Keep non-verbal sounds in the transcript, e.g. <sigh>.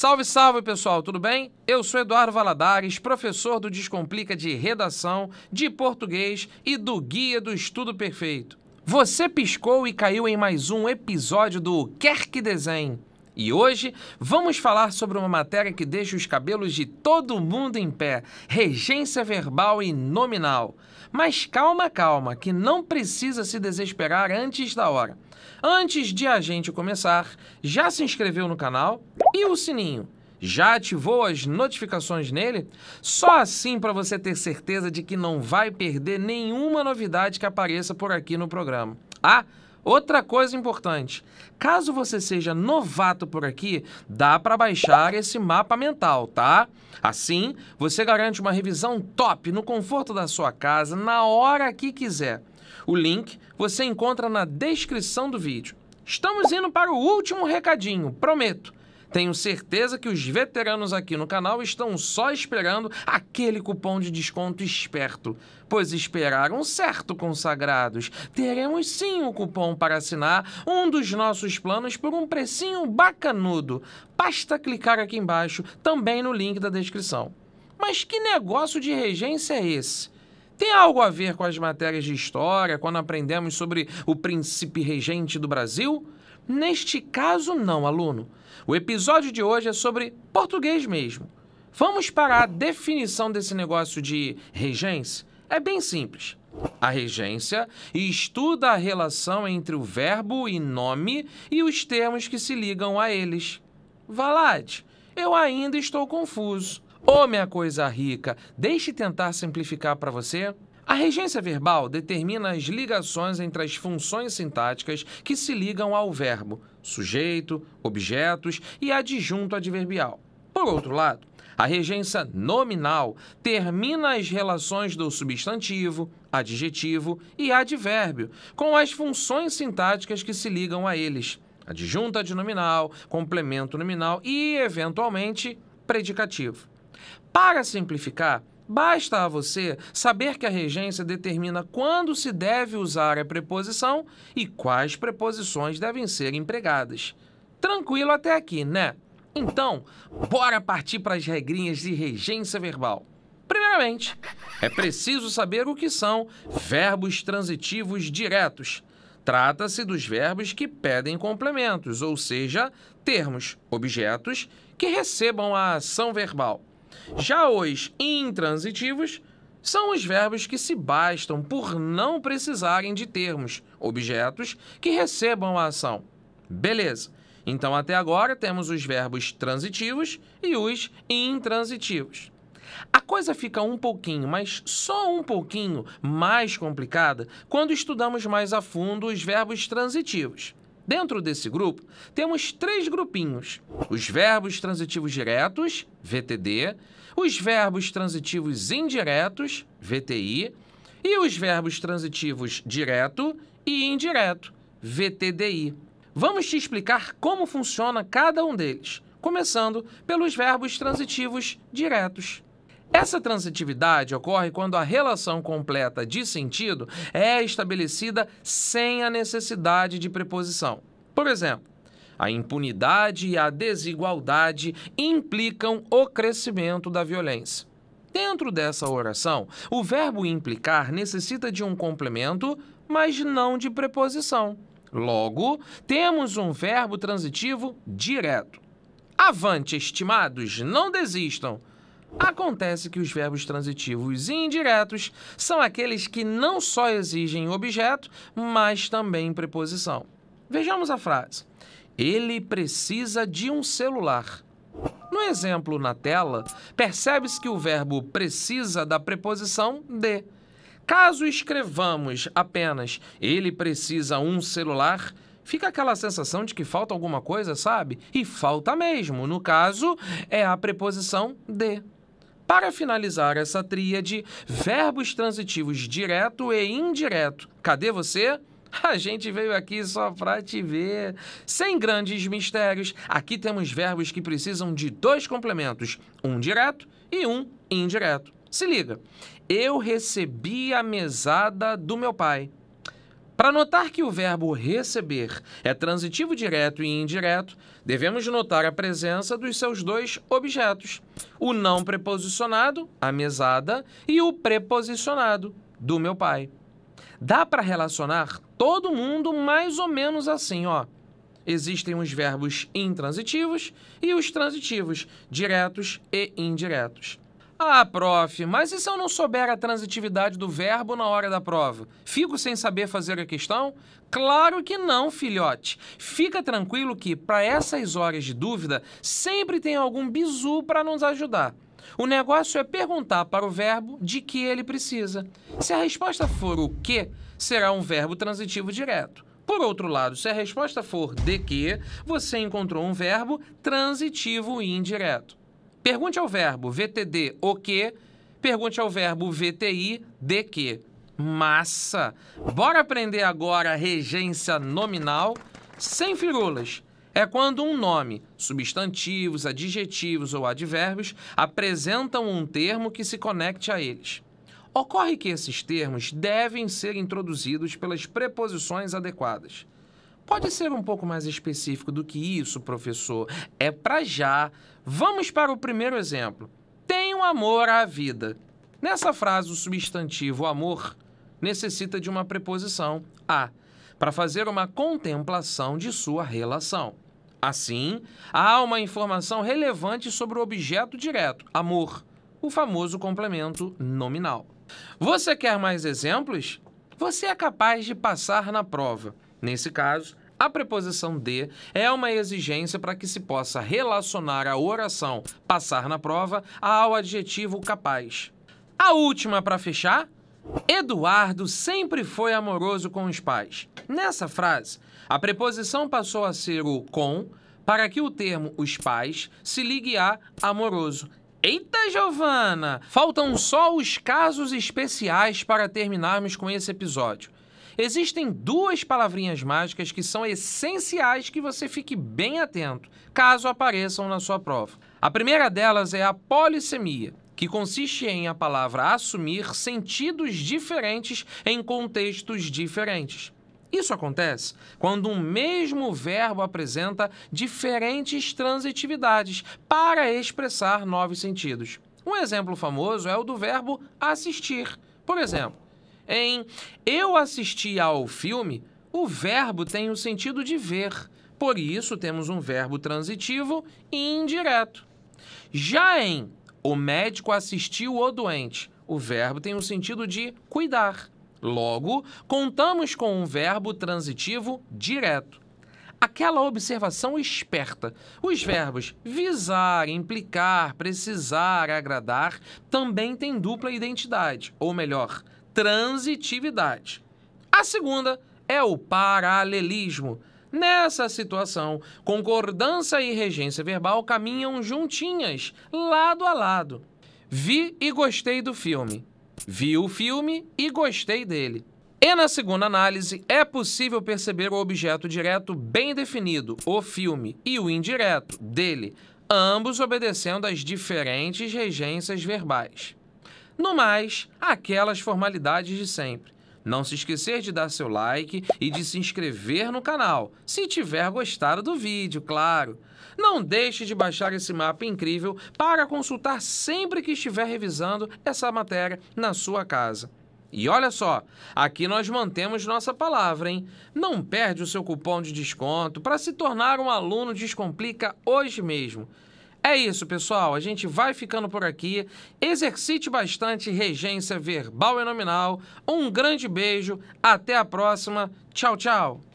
Salve, salve pessoal, tudo bem? Eu sou Eduardo Valadares, professor do Descomplica de Redação, de Português e do Guia do Estudo Perfeito. Você piscou e caiu em mais um episódio do Quer Que Desenhe, e hoje vamos falar sobre uma matéria que deixa os cabelos de todo mundo em pé: regência verbal e nominal. Mas calma, calma, que não precisa se desesperar antes da hora. Antes de a gente começar, já se inscreveu no canal e o sininho? Já ativou as notificações nele? Só assim para você ter certeza de que não vai perder nenhuma novidade que apareça por aqui no programa. Ah, Outra coisa importante, caso você seja novato por aqui, dá para baixar esse mapa mental, tá? Assim, você garante uma revisão top no conforto da sua casa na hora que quiser. O link você encontra na descrição do vídeo. Estamos indo para o último recadinho, prometo. Tenho certeza que os veteranos aqui no canal estão só esperando aquele cupom de desconto esperto, pois esperaram certo, consagrados. Teremos sim o um cupom para assinar um dos nossos planos por um precinho bacanudo. Basta clicar aqui embaixo, também no link da descrição. Mas que negócio de regência é esse? Tem algo a ver com as matérias de história, quando aprendemos sobre o príncipe regente do Brasil? Neste caso, não, aluno. O episódio de hoje é sobre português mesmo. Vamos para a definição desse negócio de regência? É bem simples. A regência estuda a relação entre o verbo e nome e os termos que se ligam a eles. Valade, eu ainda estou confuso. Ô, oh, minha coisa rica, deixe tentar simplificar para você. A regência verbal determina as ligações entre as funções sintáticas que se ligam ao verbo, sujeito, objetos e adjunto adverbial. Por outro lado, a regência nominal termina as relações do substantivo, adjetivo e advérbio com as funções sintáticas que se ligam a eles: adjunta adnominal, complemento nominal e, eventualmente, predicativo. Para simplificar, Basta a você saber que a regência determina quando se deve usar a preposição e quais preposições devem ser empregadas. Tranquilo até aqui, né? Então, bora partir para as regrinhas de regência verbal. Primeiramente, é preciso saber o que são verbos transitivos diretos. Trata-se dos verbos que pedem complementos, ou seja, termos, objetos que recebam a ação verbal. Já os intransitivos são os verbos que se bastam por não precisarem de termos, objetos que recebam a ação. Beleza. Então, até agora, temos os verbos transitivos e os intransitivos. A coisa fica um pouquinho, mas só um pouquinho, mais complicada quando estudamos mais a fundo os verbos transitivos. Dentro desse grupo, temos três grupinhos: os verbos transitivos diretos, VTD, os verbos transitivos indiretos, VTI, e os verbos transitivos direto e indireto, VTDI. Vamos te explicar como funciona cada um deles, começando pelos verbos transitivos diretos. Essa transitividade ocorre quando a relação completa de sentido é estabelecida sem a necessidade de preposição. Por exemplo, a impunidade e a desigualdade implicam o crescimento da violência. Dentro dessa oração, o verbo implicar necessita de um complemento, mas não de preposição. Logo, temos um verbo transitivo direto. Avante, estimados, não desistam! Acontece que os verbos transitivos indiretos são aqueles que não só exigem objeto, mas também preposição. Vejamos a frase. Ele precisa de um celular. No exemplo na tela, percebe-se que o verbo precisa da preposição de. Caso escrevamos apenas ele precisa um celular, fica aquela sensação de que falta alguma coisa, sabe? E falta mesmo. No caso, é a preposição de para finalizar essa tríade, verbos transitivos direto e indireto. Cadê você? <laughs> A gente veio aqui só para te ver. Sem grandes mistérios, aqui temos verbos que precisam de dois complementos, um direto e um indireto. Se liga. Eu recebi a mesada do meu pai. Para notar que o verbo receber é transitivo direto e indireto, devemos notar a presença dos seus dois objetos: o não preposicionado, a mesada, e o preposicionado, do meu pai. Dá para relacionar todo mundo mais ou menos assim, ó. Existem os verbos intransitivos e os transitivos, diretos e indiretos. Ah, prof, mas e se eu não souber a transitividade do verbo na hora da prova? Fico sem saber fazer a questão? Claro que não, filhote. Fica tranquilo que, para essas horas de dúvida, sempre tem algum bizu para nos ajudar. O negócio é perguntar para o verbo de que ele precisa. Se a resposta for o que, será um verbo transitivo direto. Por outro lado, se a resposta for de que, você encontrou um verbo transitivo indireto. Pergunte ao verbo VTD o que, pergunte ao verbo VTI de que. Massa! Bora aprender agora a regência nominal sem firulas. É quando um nome, substantivos, adjetivos ou advérbios apresentam um termo que se conecte a eles. Ocorre que esses termos devem ser introduzidos pelas preposições adequadas. Pode ser um pouco mais específico do que isso, professor? É para já. Vamos para o primeiro exemplo. Tenho amor à vida. Nessa frase, o substantivo amor necessita de uma preposição a para fazer uma contemplação de sua relação. Assim, há uma informação relevante sobre o objeto direto, amor, o famoso complemento nominal. Você quer mais exemplos? Você é capaz de passar na prova. Nesse caso, a preposição de é uma exigência para que se possa relacionar a oração passar na prova ao adjetivo capaz. A última para fechar. Eduardo sempre foi amoroso com os pais. Nessa frase, a preposição passou a ser o com para que o termo os pais se ligue a amoroso. Eita, Giovana! Faltam só os casos especiais para terminarmos com esse episódio. Existem duas palavrinhas mágicas que são essenciais que você fique bem atento, caso apareçam na sua prova. A primeira delas é a polissemia, que consiste em a palavra assumir sentidos diferentes em contextos diferentes. Isso acontece quando um mesmo verbo apresenta diferentes transitividades para expressar novos sentidos. Um exemplo famoso é o do verbo assistir. Por exemplo, em eu assisti ao filme, o verbo tem o sentido de ver. Por isso, temos um verbo transitivo e indireto. Já em o médico assistiu o doente, o verbo tem o sentido de cuidar. Logo, contamos com um verbo transitivo direto. Aquela observação esperta. Os verbos visar, implicar, precisar, agradar também têm dupla identidade, ou melhor, transitividade. A segunda é o paralelismo. Nessa situação, concordância e regência verbal caminham juntinhas, lado a lado. Vi e gostei do filme. Vi o filme e gostei dele. E na segunda análise, é possível perceber o objeto direto bem definido, o filme, e o indireto, dele, ambos obedecendo às diferentes regências verbais. No mais, aquelas formalidades de sempre. Não se esquecer de dar seu like e de se inscrever no canal, se tiver gostado do vídeo, claro. Não deixe de baixar esse mapa incrível para consultar sempre que estiver revisando essa matéria na sua casa. E olha só, aqui nós mantemos nossa palavra, hein? Não perde o seu cupom de desconto para se tornar um aluno Descomplica hoje mesmo. É isso, pessoal. A gente vai ficando por aqui. Exercite bastante regência verbal e nominal. Um grande beijo. Até a próxima. Tchau, tchau.